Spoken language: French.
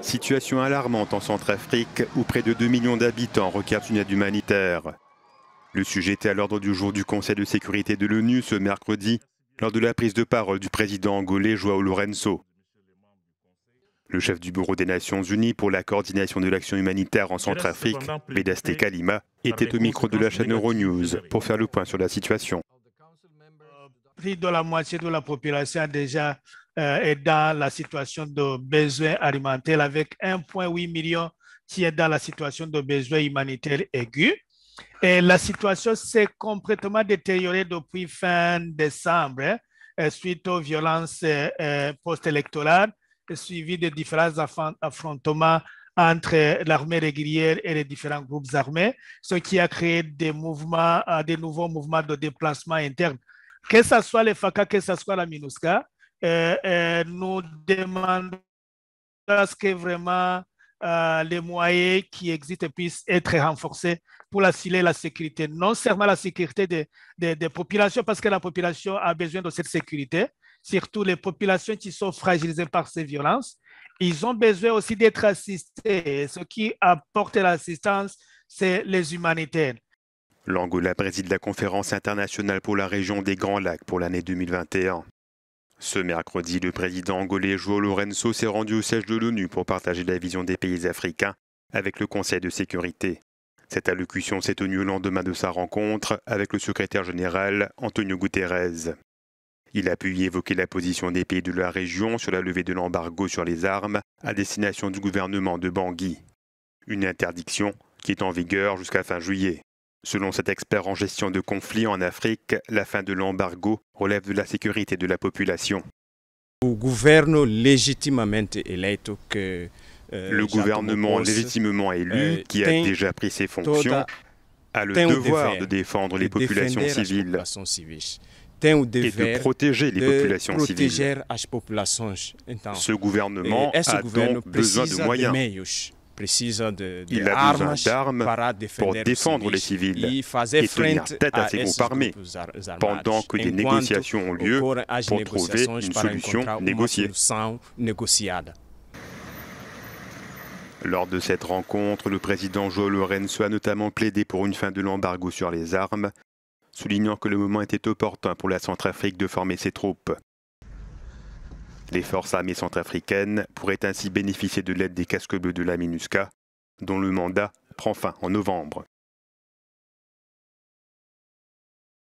Situation alarmante en Centrafrique où près de 2 millions d'habitants requièrent une aide humanitaire. Le sujet était à l'ordre du jour du Conseil de sécurité de l'ONU ce mercredi lors de la prise de parole du président angolais Joao Lorenzo. Le chef du Bureau des Nations Unies pour la coordination de l'action humanitaire en Centrafrique, Pédaste Kalima, était au micro de la chaîne Euronews pour faire le point sur la situation. de la moitié de la population a déjà euh, est dans la situation de besoin alimentaire avec 1,8 million qui est dans la situation de besoin humanitaire aigu. Et la situation s'est complètement détériorée depuis fin décembre hein, euh, suite aux violences euh, post-électorales suivies de différents affrontements entre l'armée régulière et les différents groupes armés, ce qui a créé des mouvements, des nouveaux mouvements de déplacement interne. Que ce soit les FACA, que ce soit la MINUSCA, eh, eh, nous demandons à ce que vraiment euh, les moyens qui existent puissent être renforcés pour assurer la sécurité, non seulement la sécurité des populations, parce que la population a besoin de cette sécurité, surtout les populations qui sont fragilisées par ces violences. Ils ont besoin aussi d'être assistés. Ce qui apporte l'assistance, c'est les humanitaires. L'Angola préside la conférence internationale pour la région des Grands Lacs pour l'année 2021. Ce mercredi, le président angolais João Lourenço s'est rendu au siège de l'ONU pour partager la vision des pays africains avec le Conseil de sécurité. Cette allocution s'est tenue au lendemain de sa rencontre avec le secrétaire général Antonio Guterres. Il a pu y évoquer la position des pays de la région sur la levée de l'embargo sur les armes à destination du gouvernement de Bangui. Une interdiction qui est en vigueur jusqu'à fin juillet. Selon cet expert en gestion de conflits en Afrique, la fin de l'embargo relève de la sécurité de la population. Le gouvernement légitimement euh, élu, euh, qui a déjà pris ses fonctions, a le devoir de défendre les populations civiles et de protéger les populations civiles. Ce gouvernement a donc besoin de moyens. Il a besoin d'armes pour défendre les civils et tenir tête à ces groupes armés pendant que des négociations ont lieu pour trouver une solution négociée. Lors de cette rencontre, le président Joe Lorenzo a notamment plaidé pour une fin de l'embargo sur les armes, soulignant que le moment était opportun pour la Centrafrique de former ses troupes. Les forces armées centrafricaines pourraient ainsi bénéficier de l'aide des casques bleus de la MINUSCA, dont le mandat prend fin en novembre.